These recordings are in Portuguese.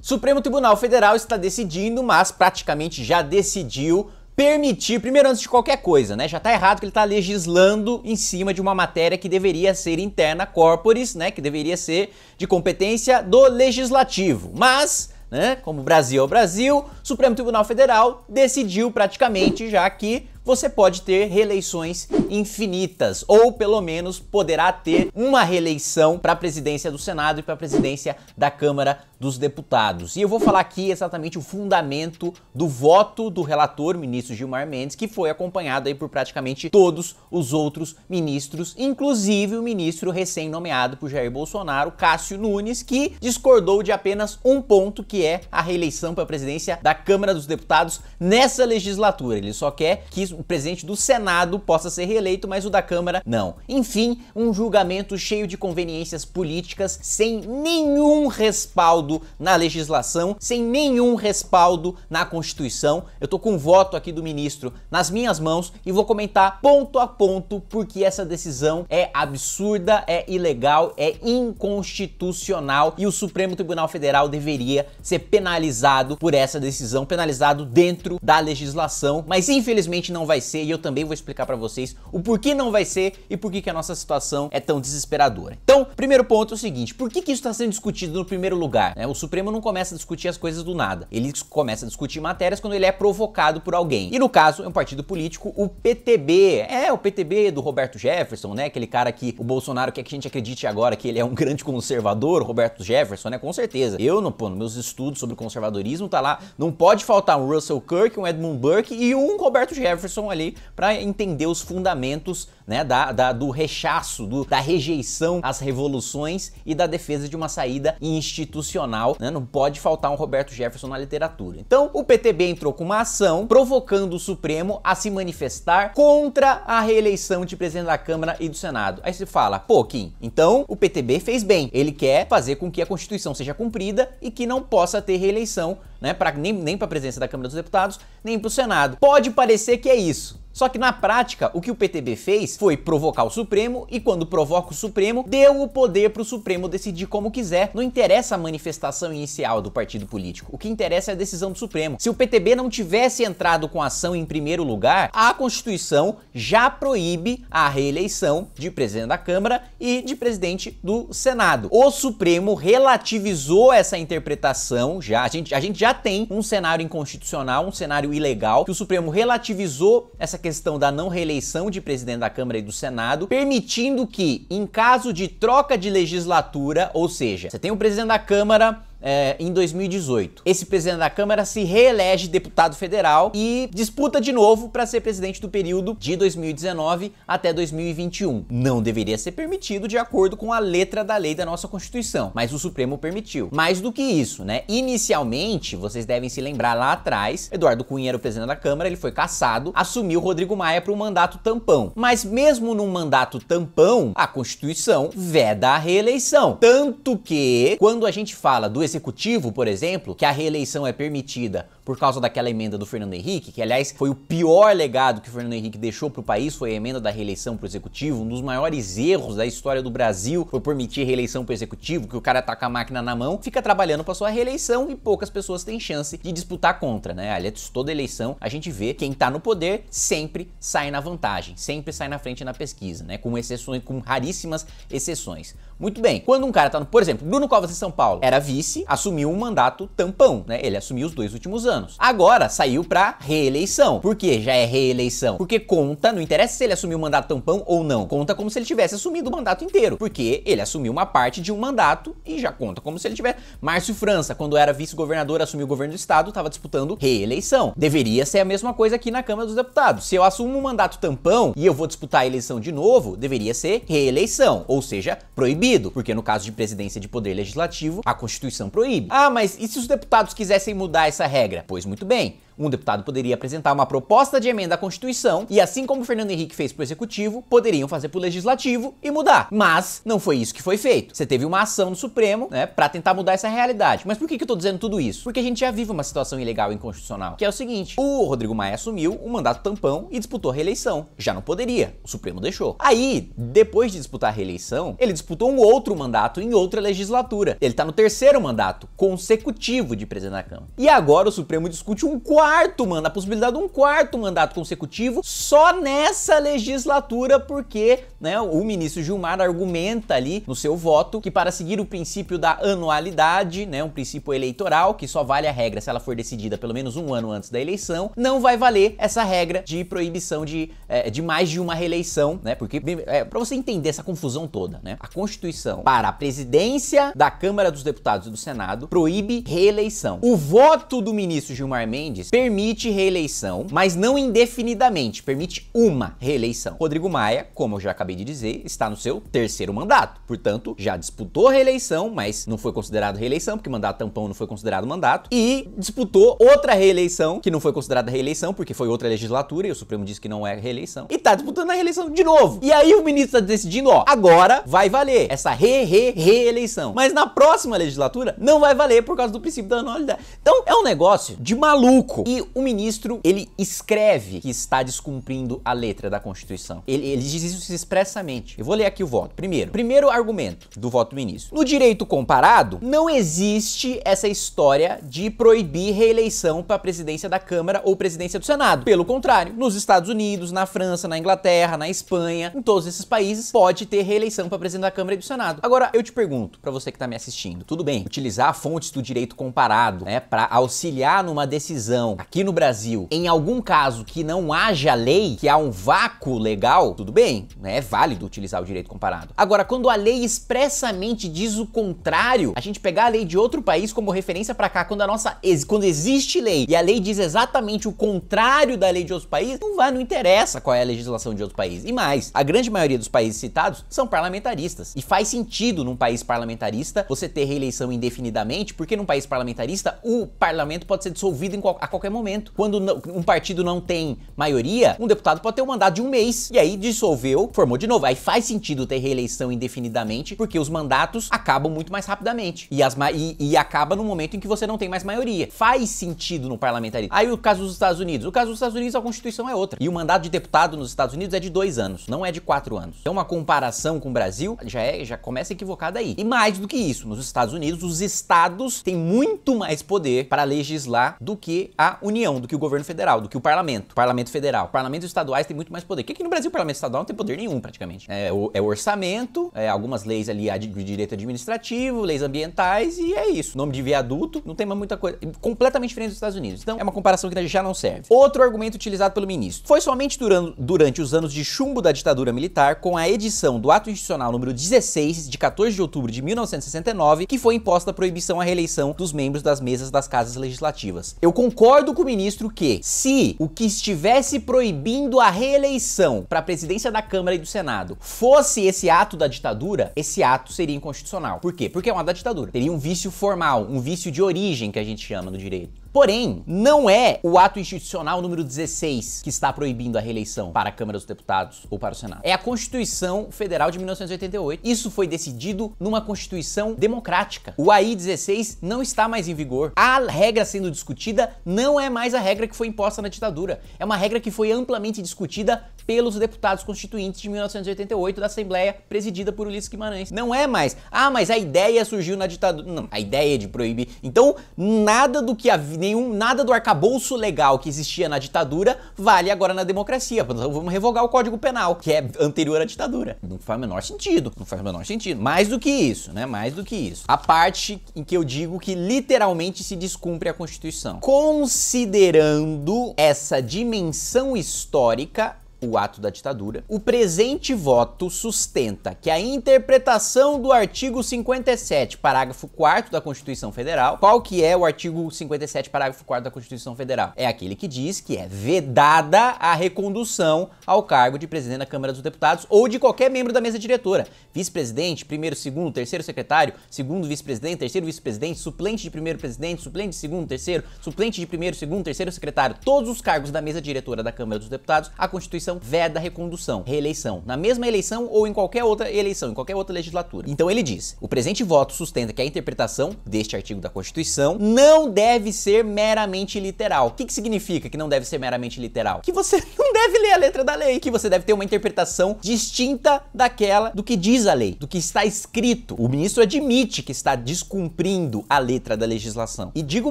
Supremo Tribunal Federal está decidindo, mas praticamente já decidiu permitir, primeiro antes de qualquer coisa, né? Já tá errado que ele tá legislando em cima de uma matéria que deveria ser interna corporis, né? Que deveria ser de competência do legislativo. Mas, né, como Brasil é o Brasil, o Supremo Tribunal Federal decidiu praticamente já que você pode ter reeleições infinitas, ou pelo menos poderá ter uma reeleição para a presidência do Senado e para a presidência da Câmara dos Deputados. E eu vou falar aqui exatamente o fundamento do voto do relator, ministro Gilmar Mendes, que foi acompanhado aí por praticamente todos os outros ministros, inclusive o ministro recém-nomeado por Jair Bolsonaro, Cássio Nunes, que discordou de apenas um ponto, que é a reeleição para a presidência da Câmara dos Deputados nessa legislatura. Ele só quer que presidente do Senado possa ser reeleito, mas o da Câmara não. Enfim, um julgamento cheio de conveniências políticas, sem nenhum respaldo na legislação, sem nenhum respaldo na Constituição. Eu tô com o voto aqui do ministro nas minhas mãos e vou comentar ponto a ponto porque essa decisão é absurda, é ilegal, é inconstitucional e o Supremo Tribunal Federal deveria ser penalizado por essa decisão, penalizado dentro da legislação, mas infelizmente não vai ser e eu também vou explicar para vocês o porquê não vai ser e por que a nossa situação é tão desesperadora. Então, primeiro ponto é o seguinte, por que, que isso está sendo discutido no primeiro lugar? Né? O Supremo não começa a discutir as coisas do nada, ele começa a discutir matérias quando ele é provocado por alguém. E no caso, é um partido político, o PTB. É, o PTB do Roberto Jefferson, né? Aquele cara que o Bolsonaro quer que a gente acredite agora que ele é um grande conservador, Roberto Jefferson, né? Com certeza. Eu, no, pô, nos meus estudos sobre conservadorismo, tá lá, não pode faltar um Russell Kirk, um Edmund Burke e um Roberto Jefferson ali para entender os fundamentos né, da, da do rechaço, do, da rejeição às revoluções e da defesa de uma saída institucional. Né? Não pode faltar um Roberto Jefferson na literatura. Então, o PTB entrou com uma ação provocando o Supremo a se manifestar contra a reeleição de presidente da Câmara e do Senado. Aí se fala, pô, Kim, então o PTB fez bem. Ele quer fazer com que a Constituição seja cumprida e que não possa ter reeleição né? Pra, nem nem para a presença da Câmara dos Deputados, nem para o Senado. Pode parecer que é isso, só que na prática, o que o PTB fez foi provocar o Supremo e quando provoca o Supremo, deu o poder para o Supremo decidir como quiser. Não interessa a manifestação inicial do partido político. O que interessa é a decisão do Supremo. Se o PTB não tivesse entrado com a ação em primeiro lugar, a Constituição já proíbe a reeleição de presidente da Câmara e de presidente do Senado. O Supremo relativizou essa interpretação já. A gente, a gente já tem um cenário inconstitucional, um cenário ilegal, que o Supremo relativizou essa questão questão da não reeleição de presidente da Câmara e do Senado, permitindo que, em caso de troca de legislatura, ou seja, você tem o presidente da Câmara é, em 2018. Esse presidente da Câmara se reelege deputado federal e disputa de novo para ser presidente do período de 2019 até 2021. Não deveria ser permitido de acordo com a letra da lei da nossa Constituição, mas o Supremo permitiu. Mais do que isso, né? Inicialmente, vocês devem se lembrar lá atrás, Eduardo Cunha era o presidente da Câmara, ele foi cassado, assumiu Rodrigo Maia para um mandato tampão. Mas mesmo num mandato tampão, a Constituição veda a reeleição. Tanto que, quando a gente fala do executivo, por exemplo, que a reeleição é permitida por causa daquela emenda do Fernando Henrique, que aliás foi o pior legado que o Fernando Henrique deixou para o país, foi a emenda da reeleição para o executivo, um dos maiores erros da história do Brasil foi permitir reeleição para o executivo, que o cara tá com a máquina na mão, fica trabalhando para sua reeleição e poucas pessoas têm chance de disputar contra, né? Aliás, é toda eleição a gente vê quem tá no poder sempre sai na vantagem, sempre sai na frente na pesquisa, né? Com exceções, com raríssimas exceções. Muito bem, quando um cara tá no, por exemplo, Bruno Covas de São Paulo era vice, assumiu um mandato tampão, né? Ele assumiu os dois últimos anos anos. Agora saiu para reeleição. Por que já é reeleição? Porque conta, não interessa se ele assumiu o mandato tampão ou não, conta como se ele tivesse assumido o mandato inteiro, porque ele assumiu uma parte de um mandato e já conta como se ele tivesse. Márcio França, quando era vice-governador, assumiu o governo do estado, estava disputando reeleição. Deveria ser a mesma coisa aqui na Câmara dos Deputados. Se eu assumo um mandato tampão e eu vou disputar a eleição de novo, deveria ser reeleição, ou seja, proibido, porque no caso de presidência de poder legislativo, a Constituição proíbe. Ah, mas e se os deputados quisessem mudar essa regra? Pois muito bem, um deputado poderia apresentar uma proposta de emenda à Constituição e, assim como Fernando Henrique fez para o Executivo, poderiam fazer para o Legislativo e mudar. Mas não foi isso que foi feito. Você teve uma ação no Supremo, né, para tentar mudar essa realidade. Mas por que, que eu tô dizendo tudo isso? Porque a gente já vive uma situação ilegal e inconstitucional, que é o seguinte: o Rodrigo Maia assumiu um mandato tampão e disputou a reeleição. Já não poderia, o Supremo deixou. Aí, depois de disputar a reeleição, ele disputou um outro mandato em outra legislatura. Ele tá no terceiro mandato consecutivo de presidente da Câmara. E agora o Supremo discute um quarto quarto, mano, a possibilidade de um quarto mandato consecutivo só nessa legislatura, porque, né, o ministro Gilmar argumenta ali no seu voto que para seguir o princípio da anualidade, né, um princípio eleitoral que só vale a regra se ela for decidida pelo menos um ano antes da eleição, não vai valer essa regra de proibição de, é, de mais de uma reeleição, né, porque é, para você entender essa confusão toda, né, a Constituição para a presidência da Câmara dos Deputados e do Senado proíbe reeleição. O voto do ministro Gilmar Mendes permite reeleição, mas não indefinidamente, permite uma reeleição. Rodrigo Maia, como eu já acabei de dizer, está no seu terceiro mandato, portanto, já disputou reeleição, mas não foi considerado reeleição, porque mandato tampão não foi considerado mandato, e disputou outra reeleição, que não foi considerada reeleição, porque foi outra legislatura e o Supremo disse que não é reeleição, e tá disputando a reeleição de novo. E aí o ministro tá decidindo, ó, agora vai valer essa re, re, reeleição. Mas na próxima legislatura não vai valer por causa do princípio da anualidade. Então é um negócio de maluco. E o ministro, ele escreve que está descumprindo a letra da Constituição. Ele, ele diz isso expressamente. Eu vou ler aqui o voto. Primeiro, primeiro argumento do voto do ministro. No direito comparado, não existe essa história de proibir reeleição para a presidência da Câmara ou presidência do Senado. Pelo contrário, nos Estados Unidos, na França, na Inglaterra, na Espanha, em todos esses países, pode ter reeleição para presidente da Câmara e do Senado. Agora, eu te pergunto, para você que está me assistindo, tudo bem utilizar fontes do direito comparado, né, para auxiliar numa decisão aqui no Brasil, em algum caso que não haja lei, que há um vácuo legal, tudo bem, né? é válido utilizar o direito comparado. Agora, quando a lei expressamente diz o contrário, a gente pegar a lei de outro país como referência para cá, quando a nossa quando existe lei e a lei diz exatamente o contrário da lei de outro país, não vai, não interessa qual é a legislação de outro país. E mais, a grande maioria dos países citados são parlamentaristas. E faz sentido num país parlamentarista você ter reeleição indefinidamente, porque num país parlamentarista o parlamento pode ser dissolvido a qualquer qualquer momento. Quando um partido não tem maioria, um deputado pode ter um mandato de um mês e aí dissolveu, formou de novo. Aí faz sentido ter reeleição indefinidamente, porque os mandatos acabam muito mais rapidamente e, as e, e acaba no momento em que você não tem mais maioria. Faz sentido no parlamentarismo. Aí o caso dos Estados Unidos. O caso dos Estados Unidos, a Constituição é outra. E o mandato de deputado nos Estados Unidos é de dois anos, não é de quatro anos. Então, uma comparação com o Brasil já, é, já começa equivocada aí. E mais do que isso, nos Estados Unidos, os estados têm muito mais poder para legislar do que a União, do que o governo federal, do que o parlamento. parlamento federal. Parlamentos estaduais têm muito mais poder. Que aqui no Brasil o parlamento estadual não tem poder nenhum, praticamente. É o, é o orçamento, é algumas leis ali de direito administrativo, leis ambientais e é isso. Nome de viaduto, não tem mais muita coisa. Completamente diferente dos Estados Unidos. Então é uma comparação que já não serve. Outro argumento utilizado pelo ministro. Foi somente durante os anos de chumbo da ditadura militar, com a edição do ato institucional número 16, de 14 de outubro de 1969, que foi imposta a proibição à reeleição dos membros das mesas das casas legislativas. Eu concordo concordo com o ministro que, se o que estivesse proibindo a reeleição para a presidência da Câmara e do Senado fosse esse ato da ditadura, esse ato seria inconstitucional. Por quê? Porque é uma da ditadura. Teria um vício formal, um vício de origem que a gente chama no direito. Porém, não é o ato institucional número 16 que está proibindo a reeleição para a Câmara dos Deputados ou para o Senado. É a Constituição Federal de 1988. Isso foi decidido numa Constituição democrática. O AI 16 não está mais em vigor. A regra sendo discutida não é mais a regra que foi imposta na ditadura. É uma regra que foi amplamente discutida pelos deputados constituintes de 1988 da Assembleia presidida por Ulisses Guimarães. Não é mais. Ah, mas a ideia surgiu na ditadura. Não, a ideia é de proibir. Então, nada do que havia nenhum, nada do arcabouço legal que existia na ditadura vale agora na democracia. Então vamos revogar o Código Penal, que é anterior à ditadura. Não faz o menor sentido. Não faz o menor sentido. Mais do que isso, né? Mais do que isso. A parte em que eu digo que literalmente se descumpre a Constituição. Considerando essa dimensão histórica, o ato da ditadura, o presente voto sustenta que a interpretação do artigo 57, parágrafo 4 da Constituição Federal, qual que é o artigo 57, parágrafo 4 da Constituição Federal? É aquele que diz que é vedada a recondução ao cargo de presidente da Câmara dos Deputados ou de qualquer membro da mesa diretora, vice-presidente, primeiro, segundo, terceiro secretário, segundo vice-presidente, terceiro vice-presidente, suplente de primeiro presidente, suplente de segundo, terceiro, suplente de primeiro, segundo, terceiro secretário, todos os cargos da mesa diretora da Câmara dos Deputados, a Constituição Constituição veda recondução, reeleição, na mesma eleição ou em qualquer outra eleição, em qualquer outra legislatura. Então ele diz: o presente voto sustenta que a interpretação deste artigo da Constituição não deve ser meramente literal. O que, que significa que não deve ser meramente literal? Que você não deve ler a letra da lei, que você deve ter uma interpretação distinta daquela do que diz a lei, do que está escrito. O ministro admite que está descumprindo a letra da legislação. E digo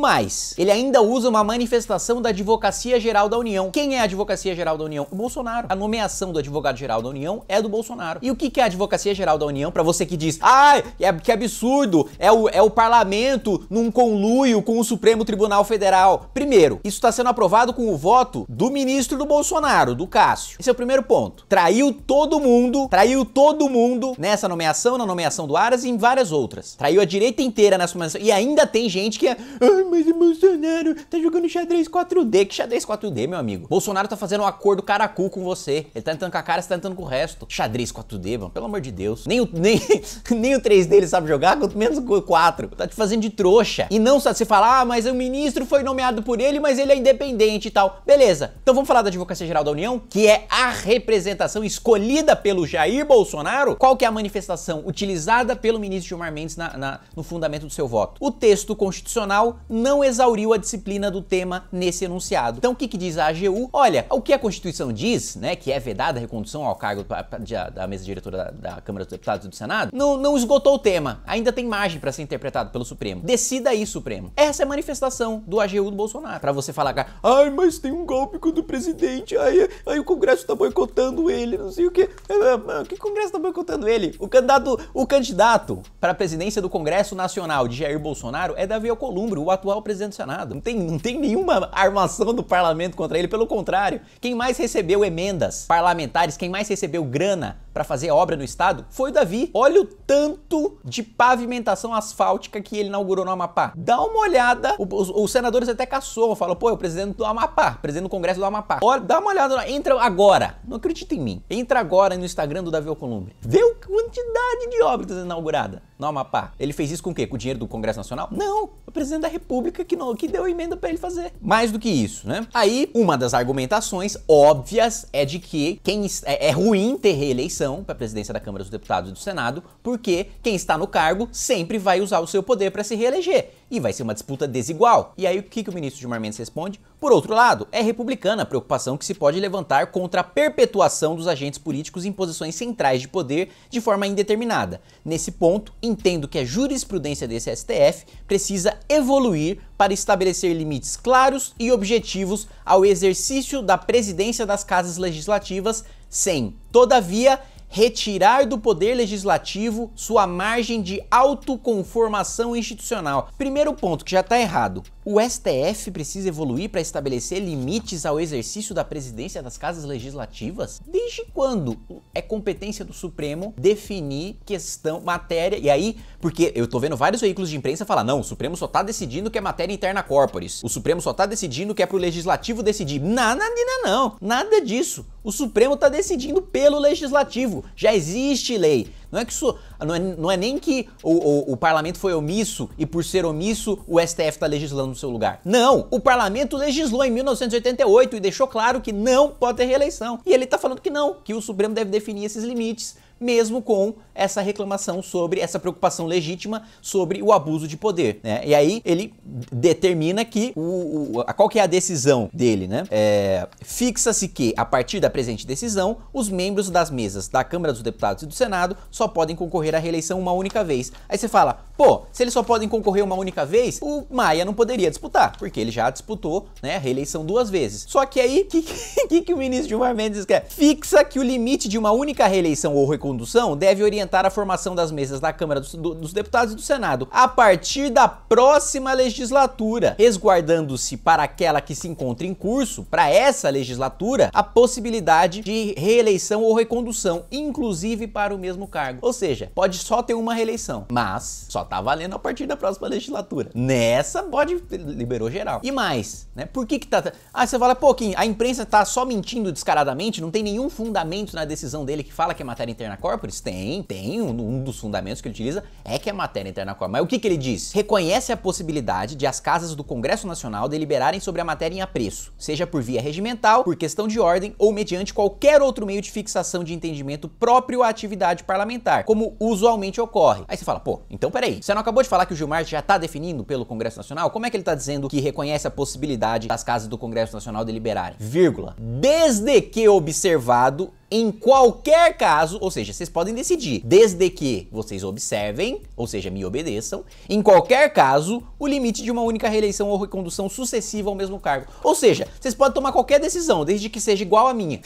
mais, ele ainda usa uma manifestação da Advocacia Geral da União. Quem é a Advocacia Geral da União? O Bolsonaro Bolsonaro. A nomeação do advogado-geral da União é do Bolsonaro. E o que é a Advocacia-Geral da União, para você que diz, ai, ah, que absurdo, é o, é o parlamento num conluio com o Supremo Tribunal Federal. Primeiro, isso está sendo aprovado com o voto do ministro do Bolsonaro, do Cássio. Esse é o primeiro ponto. Traiu todo mundo, traiu todo mundo nessa nomeação, na nomeação do Aras e em várias outras. Traiu a direita inteira nessa nomeação. E ainda tem gente que é, ai, mas o Bolsonaro tá jogando xadrez 4D. Que xadrez 4D, meu amigo? Bolsonaro tá fazendo um acordo caracuco com você. Ele tá entrando com a cara, você tá entrando com o resto. Xadrez 4D, mano, pelo amor de Deus. Nem o, nem, nem o 3 dele sabe jogar, quanto menos o 4. Tá te fazendo de trouxa. E não só você falar, ah, mas o ministro foi nomeado por ele, mas ele é independente e tal. Beleza. Então vamos falar da Advocacia Geral da União, que é a representação escolhida pelo Jair Bolsonaro. Qual que é a manifestação utilizada pelo ministro Gilmar Mendes na, na, no fundamento do seu voto? O texto constitucional não exauriu a disciplina do tema nesse enunciado. Então o que, que diz a AGU? Olha, o que a Constituição diz diz né, que é vedada a recondução ao cargo da mesa diretora da, Câmara dos Deputados e do Senado, não, não esgotou o tema. Ainda tem margem para ser interpretado pelo Supremo. Decida aí, Supremo. Essa é a manifestação do AGU do Bolsonaro. Para você falar, cara, ai, mas tem um golpe contra o presidente, ai, ai o Congresso tá boicotando ele, não sei o quê. O é, é, é, que o Congresso tá boicotando ele? O candidato, o candidato para a presidência do Congresso Nacional de Jair Bolsonaro é Davi Alcolumbre, o atual presidente do Senado. Não tem, não tem nenhuma armação do parlamento contra ele, pelo contrário. Quem mais recebeu emendas parlamentares, quem mais recebeu grana para fazer obra no estado foi o Davi. Olha o tanto de pavimentação asfáltica que ele inaugurou no Amapá. Dá uma olhada, os, os senadores até caçou. falou: pô, é o presidente do Amapá, presidente do Congresso do Amapá. Olha, dá uma olhada, entra agora, não acredita em mim, entra agora no Instagram do Davi Alcolumbre, vê a quantidade de obras inaugurada no Amapá. Ele fez isso com o quê? Com o dinheiro do Congresso Nacional? Não, o presidente da República que, não, que deu a emenda para ele fazer. Mais do que isso, né? Aí, uma das argumentações óbvias é de que quem é, é ruim ter reeleição para a presidência da Câmara dos Deputados e do Senado, porque quem está no cargo sempre vai usar o seu poder para se reeleger e vai ser uma disputa desigual. E aí o que, que o ministro Gilmar Mendes responde? Por outro lado, é republicana a preocupação que se pode levantar contra a perpetuação dos agentes políticos em posições centrais de poder de forma indeterminada. Nesse ponto, entendo que a jurisprudência desse STF precisa evoluir para estabelecer limites claros e objetivos ao exercício da presidência das casas legislativas sem, todavia, retirar do Poder Legislativo sua margem de autoconformação institucional. Primeiro ponto, que já está errado. O STF precisa evoluir para estabelecer limites ao exercício da presidência das casas legislativas? Desde quando é competência do Supremo definir questão, matéria? E aí, porque eu tô vendo vários veículos de imprensa falar: não, o Supremo só tá decidindo que é matéria interna corporis. O Supremo só tá decidindo que é pro legislativo decidir. Nada, nada, não. Nada disso. O Supremo tá decidindo pelo legislativo. Já existe lei. Não é que isso. Não é, não é nem que o, o, o parlamento foi omisso e por ser omisso o STF está legislando no seu lugar. Não! O parlamento legislou em 1988 e deixou claro que não pode ter reeleição. E ele está falando que não, que o Supremo deve definir esses limites mesmo com essa reclamação sobre essa preocupação legítima sobre o abuso de poder, né? E aí ele determina que o, o a, qual que é a decisão dele, né? É, Fixa-se que a partir da presente decisão, os membros das mesas da Câmara dos Deputados e do Senado só podem concorrer à reeleição uma única vez. Aí você fala, pô, se eles só podem concorrer uma única vez, o Maia não poderia disputar, porque ele já disputou, né, a reeleição duas vezes. Só que aí, o que, que, que, o ministro Gilmar Mendes quer? Fixa que o limite de uma única reeleição ou condução deve orientar a formação das mesas da Câmara dos, do, dos Deputados e do Senado a partir da próxima legislatura, resguardando-se para aquela que se encontra em curso, para essa legislatura, a possibilidade de reeleição ou recondução, inclusive para o mesmo cargo. Ou seja, pode só ter uma reeleição, mas só tá valendo a partir da próxima legislatura. Nessa pode liberou geral. E mais, né? Por que que tá Ah, você fala, pouquinho, a imprensa tá só mentindo descaradamente, não tem nenhum fundamento na decisão dele que fala que é matéria interna interna corporis? Tem, tem. Um, dos fundamentos que ele utiliza é que é matéria interna corporis. Mas o que, que ele diz? Reconhece a possibilidade de as casas do Congresso Nacional deliberarem sobre a matéria em apreço, seja por via regimental, por questão de ordem ou mediante qualquer outro meio de fixação de entendimento próprio à atividade parlamentar, como usualmente ocorre. Aí você fala, pô, então peraí, você não acabou de falar que o Gilmar já está definindo pelo Congresso Nacional? Como é que ele está dizendo que reconhece a possibilidade das casas do Congresso Nacional deliberarem? Vírgula. Desde que observado em qualquer caso, ou seja, vocês podem decidir, desde que vocês observem, ou seja, me obedeçam, em qualquer caso, o limite de uma única reeleição ou recondução sucessiva ao mesmo cargo. Ou seja, vocês podem tomar qualquer decisão, desde que seja igual à minha.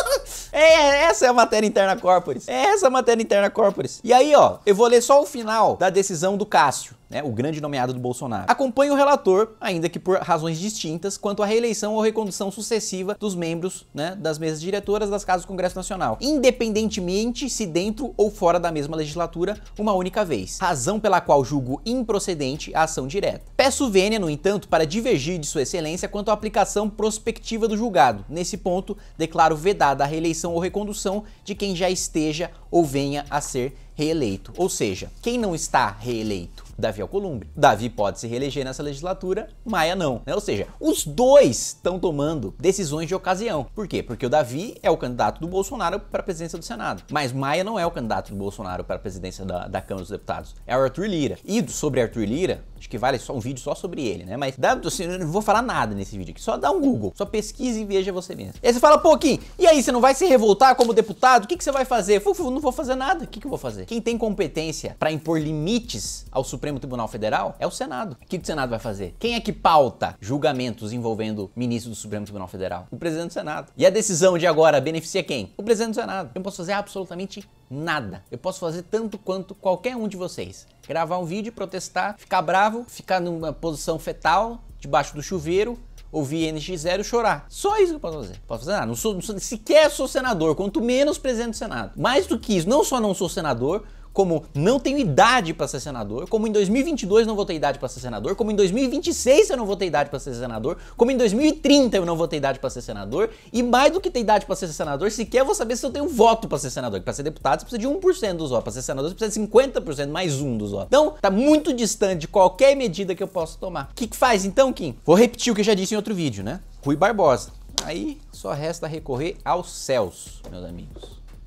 é, essa é a matéria interna corporis. É essa a matéria interna corporis. E aí, ó, eu vou ler só o final da decisão do Cássio né, o grande nomeado do Bolsonaro. Acompanha o relator, ainda que por razões distintas, quanto à reeleição ou recondução sucessiva dos membros né, das mesas diretoras das casas do Congresso Nacional, independentemente se dentro ou fora da mesma legislatura, uma única vez. Razão pela qual julgo improcedente a ação direta. Peço vênia, no entanto, para divergir de Sua Excelência quanto à aplicação prospectiva do julgado. Nesse ponto, declaro vedada a reeleição ou recondução de quem já esteja ou venha a ser reeleito. Ou seja, quem não está reeleito Davi Alcolumbre. Davi pode se reeleger nessa legislatura, Maia não. Né? Ou seja, os dois estão tomando decisões de ocasião. Por quê? Porque o Davi é o candidato do Bolsonaro para a presidência do Senado. Mas Maia não é o candidato do Bolsonaro para a presidência da, da Câmara dos Deputados. É o Arthur Lira. E sobre Arthur Lira, acho que vale só um vídeo só sobre ele, né? Mas dá, assim, eu não vou falar nada nesse vídeo aqui. Só dá um Google. Só pesquise e veja você mesmo. E aí você fala, pô, Kim, e aí, você não vai se revoltar como deputado? O que, que você vai fazer? Fufu, não vou fazer nada. O que, que eu vou fazer? Quem tem competência para impor limites ao Supremo Supremo Tribunal Federal é o Senado. O que, que o Senado vai fazer? Quem é que pauta julgamentos envolvendo ministro do Supremo Tribunal Federal? O presidente do Senado. E a decisão de agora beneficia quem? O presidente do Senado. Eu não posso fazer absolutamente nada. Eu posso fazer tanto quanto qualquer um de vocês. Gravar um vídeo, protestar, ficar bravo, ficar numa posição fetal, debaixo do chuveiro, ouvir NX0 chorar. Só isso que eu posso fazer. Posso fazer nada. Não sou, não sou, sequer sou senador, quanto menos presidente do Senado. Mais do que isso, não só não sou senador, como não tenho idade para ser senador, como em 2022 não vou ter idade para ser senador, como em 2026 eu não vou ter idade para ser senador, como em 2030 eu não vou ter idade para ser senador, e mais do que ter idade para ser senador, sequer vou saber se eu tenho voto para ser senador, para ser deputado você precisa de 1% dos votos, para ser senador você precisa de 50% mais um dos votos. Então, tá muito distante de qualquer medida que eu possa tomar. O que, que faz então, Kim? Vou repetir o que eu já disse em outro vídeo, né? Rui Barbosa. Aí só resta recorrer aos céus, meus amigos.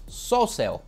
Só o céu.